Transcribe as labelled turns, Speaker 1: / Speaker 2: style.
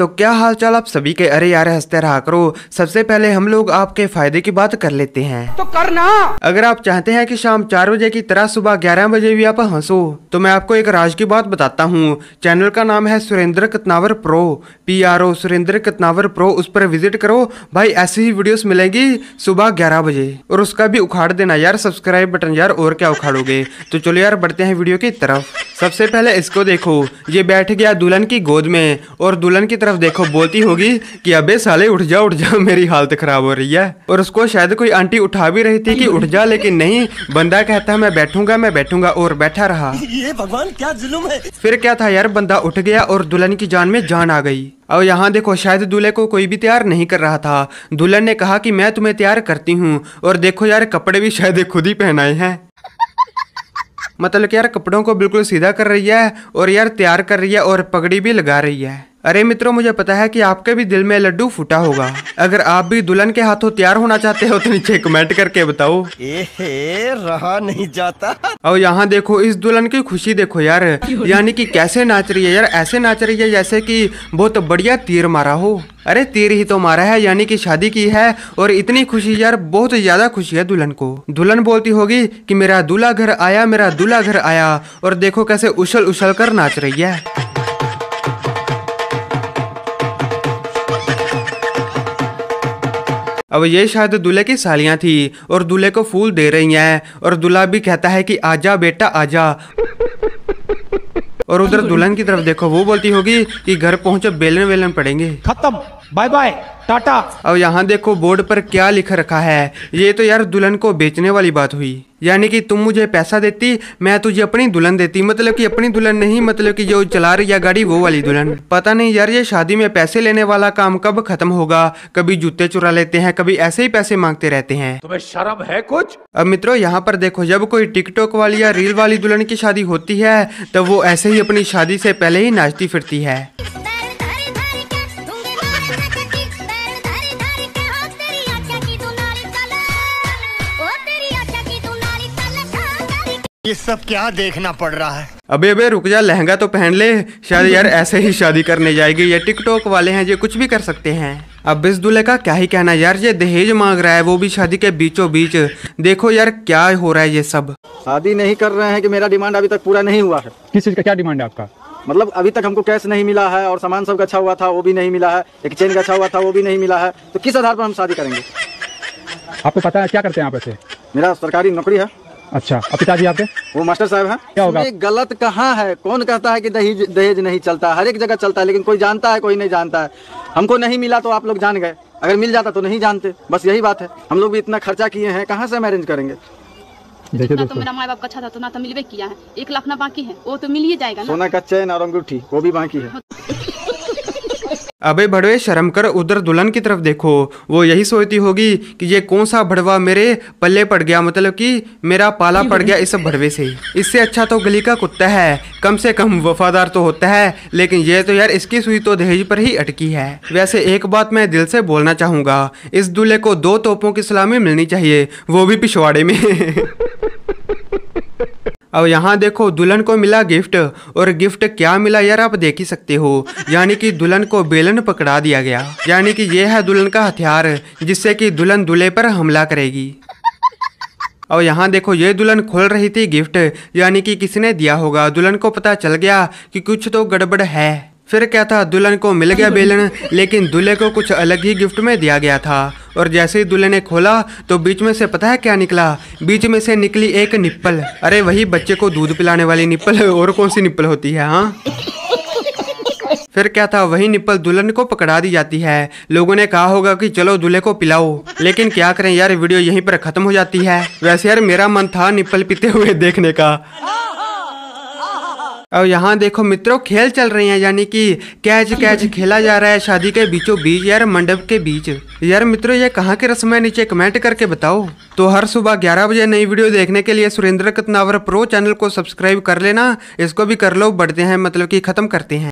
Speaker 1: तो क्या हालचाल आप सभी के अरे यार हंसते रहा करो सबसे पहले हम लोग आपके फायदे की बात कर लेते हैं तो करना अगर आप चाहते हैं कि शाम चार बजे की तरह सुबह ग्यारह बजे भी आप हंसो तो मैं आपको एक राज की बात बताता हूँ चैनल का नाम है Surendra Katnawar pro P R O Surendra Katnawar pro उस पर विजिट करो भाई ऐसी ही वीडियो मिलेंगी सुबह ग्यारह बजे और उसका भी उखाड़ देना यार सब्सक्राइब बटन यार और क्या उखाड़ोगे तो चलो यार बढ़ते हैं वीडियो की तरफ सबसे पहले इसको देखो ये बैठ गया दुल्हन की गोद में और दुल्हन की तरफ तरफ देखो बोलती होगी कि अबे साले उठ जा उठ जा मेरी हालत खराब हो रही है और उसको शायद कोई आंटी उठा भी रही थी कि उठ जा लेकिन नहीं बंदा कहता मैं बैठूंगा मैं बैठूंगा और बैठा रहा ये भगवान क्या जुलूम है फिर क्या था यार बंदा उठ गया और दुल्हन की जान में जान आ गई और यहाँ देखो शायद दूल्हे को कोई भी तैयार नहीं कर रहा था दुल्हन ने कहा कि मैं तुम्हें तैयार करती हूँ और देखो यार कपड़े भी शायद खुद ही पहनाए हैं मतलब कि यार कपड़ों को बिल्कुल सीधा कर रही है और यार तैयार कर रही है और पगड़ी भी लगा रही है अरे मित्रों मुझे पता है कि आपके भी दिल में लड्डू फूटा होगा अगर आप भी दुल्हन के हाथों तैयार होना चाहते हो तो नीचे कमेंट करके बताओ एहे रहा नहीं जाता और यहाँ देखो इस दुल्हन की खुशी देखो यार यानी कि कैसे नाच रही है यार ऐसे नाच रही है जैसे कि बहुत बढ़िया तीर मारा हो अरे तीर ही तो मारा है यानी कि शादी की है और इतनी खुशी यार बहुत ज्यादा खुशी है दुल्हन को दुल्हन बोलती होगी कि मेरा दूल्हा घर आया मेरा दूल्हा घर आया और देखो कैसे उछल उछल कर नाच रही है अब ये शायद दूल्हे की सालियां थी और दूल्हे को फूल दे रही हैं और दूल्हा भी कहता है कि आजा बेटा आजा और उधर दुल्हन की तरफ देखो वो बोलती होगी कि घर पहुंचो बेलन वेलन पड़ेंगे खत्म बाय बाय टाटा अब यहाँ देखो बोर्ड पर क्या लिख रखा है ये तो यार दुल्हन को बेचने वाली बात हुई यानी कि तुम मुझे पैसा देती मैं तुझे अपनी दुल्हन देती मतलब कि अपनी दुल्हन नहीं मतलब कि जो चला रही है गाड़ी वो वाली दुल्हन पता नहीं यार ये शादी में पैसे लेने वाला काम कब खत्म होगा कभी जूते चुरा लेते हैं कभी ऐसे ही पैसे मांगते रहते हैं तुम्हें शर्म है कुछ अब मित्रों यहाँ पर देखो जब कोई टिकटॉक वाली या रील वाली दुल्हन की शादी होती है तब तो वो ऐसे ही अपनी शादी से पहले ही नाचती फिरती है ये सब क्या देखना पड़ रहा है अबे अबे रुक जा लहंगा तो पहन ले शायद यार ऐसे ही शादी करने जाएगी ये टिकटॉक वाले हैं ये कुछ भी कर सकते हैं अब इस दूल्हे का क्या ही कहना यार ये दहेज मांग रहा है वो भी शादी के बीचों बीच देखो यार क्या हो रहा है ये सब
Speaker 2: शादी नहीं कर रहे हैं कि मेरा डिमांड अभी तक पूरा नहीं हुआ है
Speaker 1: किस चीज का क्या डिमांड है आपका
Speaker 2: मतलब अभी तक हमको कैश नहीं मिला है और सामान सब अच्छा हुआ था वो भी नहीं मिला है एक चेन अच्छा हुआ था वो भी नहीं मिला है तो किस आधार पर हम शादी करेंगे आपको पता है क्या करते हैं आप ऐसे मेरा सरकारी नौकरी है अच्छा और पिताजी आपके वो मास्टर साहब है क्या होगा गलत कहाँ है कौन कहता है कि दहेज दहेज नहीं चलता हर एक जगह चलता है लेकिन कोई जानता है कोई नहीं जानता है हमको नहीं मिला तो आप लोग जान गए अगर मिल जाता तो नहीं जानते बस यही बात है हम लोग भी इतना खर्चा किए हैं कहाँ से हम अरेंज करेंगे देखिए तो मेरा माँ बाप अच्छा था तो ना तो मिलवे किया है एक लाख ना बाकी है वो तो मिल ही जाएगा ना सोना का चैन और अंगूठी वो भी बाकी है हाँ।
Speaker 1: अबे भड़वे शर्म कर उधर दुल्हन की तरफ देखो वो यही सोचती होगी कि ये कौन सा भड़वा मेरे पल्ले पड़ गया मतलब कि मेरा पाला पड़ गया इस भड़वे से इससे अच्छा तो गली का कुत्ता है कम से कम वफादार तो होता है लेकिन ये तो यार इसकी सुई तो दहेज पर ही अटकी है वैसे एक बात मैं दिल से बोलना चाहूँगा इस दूल्हे को दो तोपों की सलामी मिलनी चाहिए वो भी पिछवाड़े में अब यहाँ देखो दुल्हन को मिला गिफ्ट और गिफ्ट क्या मिला यार आप देख ही सकते हो यानी कि दुल्हन को बेलन पकड़ा दिया गया यानी कि यह है दुल्हन का हथियार जिससे कि दुल्हन दूल्हे पर हमला करेगी और यहाँ देखो ये दुल्हन खोल रही थी गिफ्ट यानी कि किसने दिया होगा दुल्हन को पता चल गया कि कुछ तो गड़बड़ है फिर क्या था दुल्हन को मिल गया बेलन लेकिन दूल्हे को कुछ अलग ही गिफ्ट में दिया गया था और जैसे ही दूल्हे ने खोला तो बीच में से पता है क्या निकला बीच में से निकली एक निप्पल अरे वही बच्चे को दूध पिलाने वाली निप्पल और कौन सी निप्पल होती है हाँ फिर क्या था वही निप्पल दुल्हन को पकड़ा दी जाती है लोगों ने कहा होगा कि चलो दूल्हे को पिलाओ लेकिन क्या करें यार वीडियो यहीं पर खत्म हो जाती है वैसे यार मेरा मन था निप्पल पीते हुए देखने का और यहाँ देखो मित्रों खेल चल रहे हैं यानी कि कैच कैच खेला जा रहा है शादी के बीचों बीच यार मंडप के बीच यार मित्रों ये कहाँ की रस्म है नीचे कमेंट करके बताओ तो हर सुबह 11 बजे नई वीडियो देखने के लिए सुरेंद्र कतनावर प्रो चैनल को सब्सक्राइब कर लेना इसको भी कर लो बढ़ते हैं मतलब कि खत्म करते हैं